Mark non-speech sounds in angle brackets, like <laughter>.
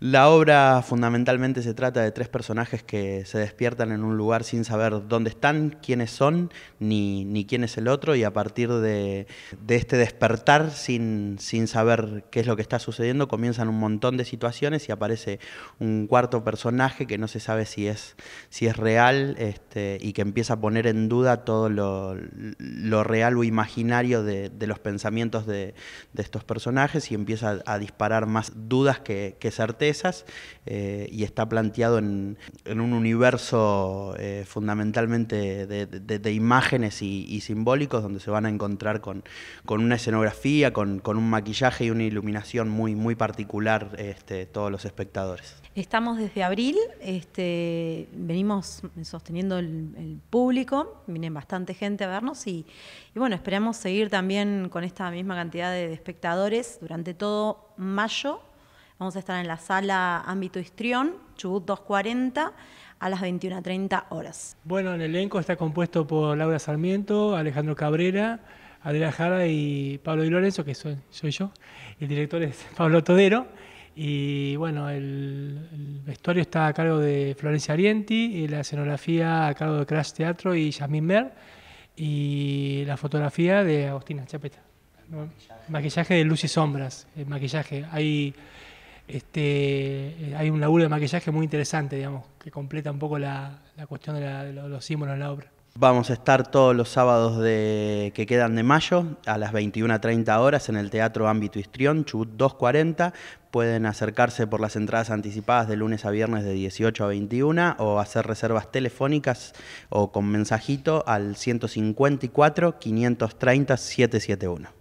La obra fundamentalmente se trata de tres personajes que se despiertan en un lugar sin saber dónde están, quiénes son, ni, ni quién es el otro, y a partir de, este despertar sin, saber qué es lo que está sucediendo, comienzan un montón de situaciones y aparece un cuarto personaje que no se sabe si es, si es real este, y que empieza a poner en duda todo lo, real o imaginario de, los pensamientos de, estos personajes y empieza a, disparar más dudas que, que eh, y está planteado en, un universo eh, fundamentalmente de, imágenes y, simbólicos donde se van a encontrar con, una escenografía, con, un maquillaje y una iluminación muy, particular este, todos los espectadores. Estamos desde abril, este, venimos sosteniendo el, público, viene bastante gente a vernos y, bueno, esperamos seguir también con esta misma cantidad de espectadores durante todo mayo Vamos a estar en la sala Ámbito Histrión, Chubut 240, a las 21.30 horas. Bueno, el elenco está compuesto por Laura Sarmiento, Alejandro Cabrera, Adriana Jara y Pablo Di Lorenzo, que soy, yo. El director es <laughs> Pablo Todero. Y bueno, el, vestuario está a cargo de Florencia Arienti, y la escenografía a cargo de Crash Teatro y Jasmine Mer, y la fotografía de Agustina Chapeta. Maquillaje. de luz y sombras, maquillaje. Hay este, eh, hay un laburo de maquillaje muy interesante, digamos, que completa un poco la, cuestión de, los símbolos en la obra. Vamos a estar todos los sábados de, que quedan de mayo a las 21.30 horas en el Teatro Ámbito Histrión, Chubut 240. Pueden acercarse por las entradas anticipadas de lunes a viernes de 18 a 21 o hacer reservas telefónicas o con mensajito al 154 530 771.